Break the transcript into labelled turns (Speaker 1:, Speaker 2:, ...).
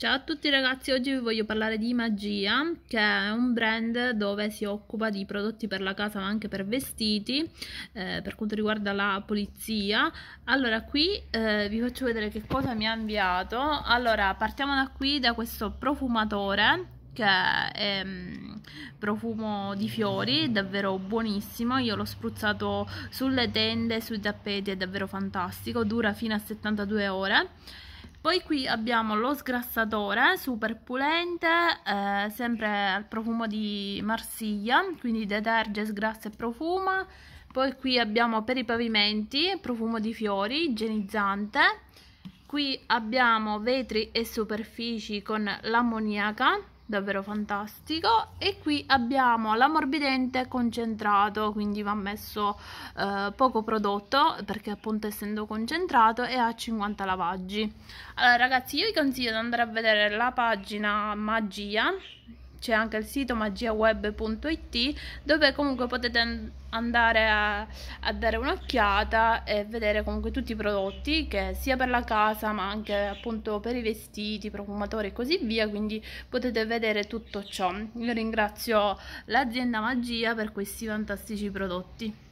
Speaker 1: Ciao a tutti ragazzi, oggi vi voglio parlare di Magia, che è un brand dove si occupa di prodotti per la casa ma anche per vestiti, eh, per quanto riguarda la polizia. Allora qui eh, vi faccio vedere che cosa mi ha inviato. Allora partiamo da qui, da questo profumatore che è um, profumo di fiori, davvero buonissimo, io l'ho spruzzato sulle tende, sui tappeti, è davvero fantastico, dura fino a 72 ore. Poi qui abbiamo lo sgrassatore, super pulente, eh, sempre al profumo di Marsiglia, quindi deterge, sgrassa e profuma. Poi qui abbiamo per i pavimenti, profumo di fiori, igienizzante. Qui abbiamo vetri e superfici con l'ammoniaca, davvero fantastico e qui abbiamo l'ammorbidente concentrato quindi va messo eh, poco prodotto perché appunto essendo concentrato è a 50 lavaggi allora ragazzi io vi consiglio di andare a vedere la pagina magia c'è anche il sito magiaweb.it dove comunque potete andare a, a dare un'occhiata e vedere comunque tutti i prodotti che sia per la casa ma anche appunto per i vestiti, profumatori e così via quindi potete vedere tutto ciò io ringrazio l'azienda magia per questi fantastici prodotti